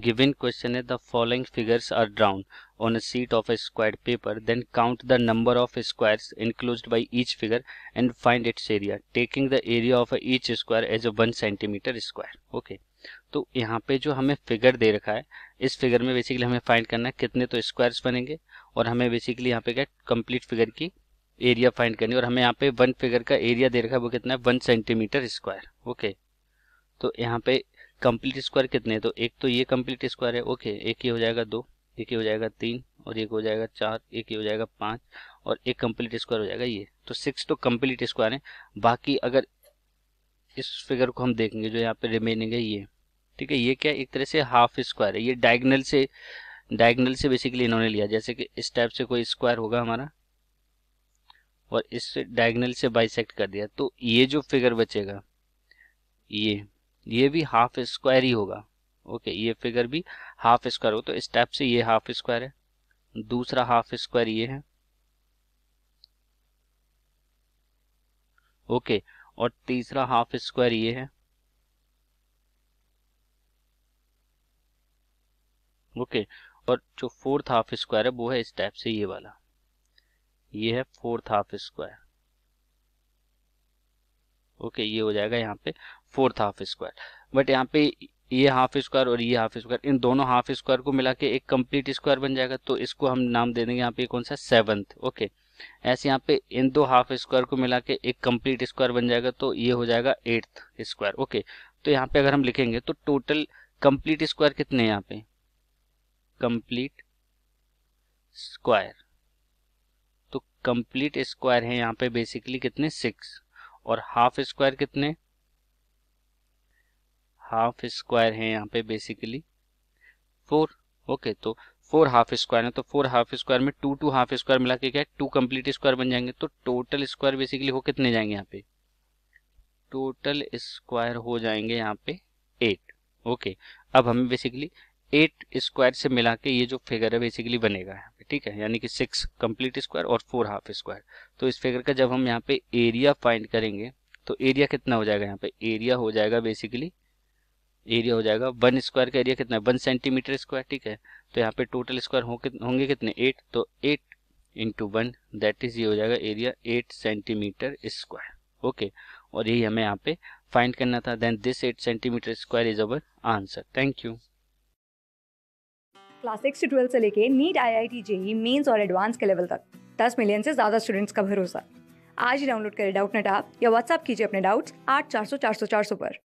Given question is the following figures are drawn on a sheet of a squared paper, then count the number of squares enclosed by each figure and find its area, taking the area of each square as one centimetre square okay तो यहाँ पे जो हमें figure दे रखा है इस figure में basically हमें फाइंड करना है कितने तो स्क्वायर्स बनेंगे और हमें बेसिकली यहाँ पे क्या कंप्लीट फिगर की एरिया फाइंड करनी है और हमें यहाँ पे वन फिगर का एरिया दे रखा है वो कितना है वन सेंटीमीटर स्क्वायर ओके तो यहाँ पे कंप्लीट स्क्वायर कितने तो एक तो ये कंप्लीट स्क्वायर है ओके एक ही हो जाएगा दो एक ही हो जाएगा तीन और एक हो जाएगा चार एक ही हो जाएगा पाँच और एक कंप्लीट स्क्वायर हो जाएगा ये तो सिक्स तो कंप्लीट स्क्वायर है बाकी अगर इस फिगर को हम देखेंगे जो यहाँ पे रिमेनिंग है ये ठीक है ये क्या एक तरह से हाफ स्क्वायर है ये डायगनल से डायगनल से बेसिकली इन्होंने लिया जैसे कि इस टाइप से कोई स्क्वायर होगा हमारा और इस डायगनल से बाइसेक्ट कर दिया तो ये जो फिगर बचेगा ये ये भी हाफ स्क्वायर ही होगा ओके ये फिगर भी हाफ स्क्वायर हो तो इस टाइप से ये हाफ स्क्वायर है दूसरा हाफ स्क्वायर ये है ओके और तीसरा हाफ स्क्वायर ये है ओके और जो फोर्थ हाफ स्क्वायर है वो है इस टाइप से ये वाला ये है फोर्थ हाफ स्क्वायर ओके ये हो जाएगा यहाँ पे फोर्थ हाफ स्क्वायर बट यहाँ पे ये हाफ स्क्वायर और ये हाफ स्क्वायर इन दोनों हाफ स्क्वायर को मिला के एक कंप्लीट स्क्वायर बन जाएगा तो इसको हम नाम दे देंगे यहाँ पे कौन सा सेवंथ ओके ऐसे यहाँ पे इन दो हाफ स्क्वायर को मिला के एक कंप्लीट स्क्वायर बन जाएगा तो ये हो जाएगा एट्थ स्क्वायर ओके तो यहाँ पे अगर हम लिखेंगे तो टोटल कंप्लीट स्क्वायर कितने यहाँ पे कंप्लीट स्क्वायर तो कंप्लीट स्क्वायर है यहाँ पे बेसिकली कितने सिक्स और हाफ स्क्वायर कितने हाफ स्क्वायर है यहाँ पे बेसिकली फोर ओके तो फोर हाफ स्क्वायर है तो फोर हाफ स्क्वायर में टू टू हाफ स्क्वायर मिला के क्या टू कंप्लीट स्क्वायर बन जाएंगे तो टोटल स्क्वायर बेसिकली हो कितने जाएंगे यहाँ पे टोटल स्क्वायर हो जाएंगे यहाँ पे एट ओके अब हमें बेसिकली एट स्क्वायर से मिला के ये जो फिगर है बेसिकली बनेगा यहाँ पे ठीक है यानी कि सिक्स कंप्लीट स्क्वायर और फोर हाफ स्क्वायर तो इस फिगर का जब हम यहाँ पे एरिया फाइंड करेंगे तो एरिया कितना हो जाएगा यहाँ पे एरिया हो जाएगा बेसिकली एरिया हो जाएगा वन स्क्वायर का एरिया कितना है वन सेंटीमीटर स्क्वायर ठीक है तो यहाँ पे टोटल स्क्वायर हो, होंगे कितने एट तो eight into one that is ये हो जाएगा area eight centimetre square okay और यही हमें यहाँ पे फाइंड करना था then this eight centimetre square is our answer thank you class six से ट्वेल्थ से लेके NEET I I T JEE mains और एडवांस के लेवल तक दस मिलियन से ज़्यादा स्टूडेंट्स का भरोसा आज ही डाउनलोड करें डाउट नेट आप या व्हाट्सअप कीजिए अपने डाउट्स आठ चार सौ चार सौ चार सौ पर